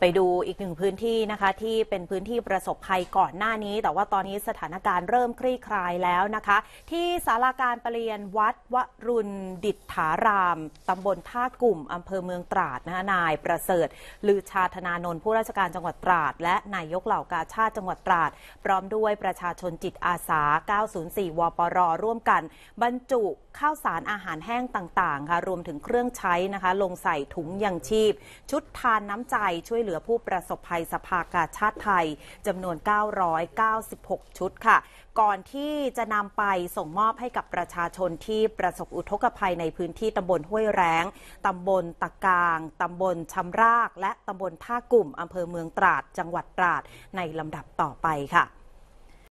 ไปดูอีกหนึ่งพื้นที่นะคะที่เป็นพื้นที่ประสบภัยก่อนหน้านี้ แต่ว่าตอนนี้สถานการณ์เริ่มคลี่คลายแล้วนะคะ ที่ศาลาการประเรียนวัดวรุณดิษฐารามตำบลท่ากลุ่มอำเภอเมืองตราดนะนายประเสริฐลือชาธนานนท์ผู้ราชการจังหวัดตราดและนายกเหล่ากาชาติจังหวัดตราดพร้อมด้วยประชาชนจิตอาสา 904วปรร่วมกัน บรรจุข้าวสารอาหารแห้งต่างๆค่ะรวมถึงเครื่องใช้นะคะลงใส่ถุงยังชีพ ชุดทานน้ำใจช่วยเหลือผู้ประสบภัยสภากาชาติไทยจำนวน 996 ชุดค่ะ ก่อนที่จะนำไปส่งมอบให้กับประชาชนที่ประสบอุทกภัยในพื้นที่ตำบลห้วยแรง ตำบลตะกางตำบลชำราก และตำบลท่ากลุ่มอำเภอเมืองตราด จังหวัดตราดในลำดับต่อไปค่ะ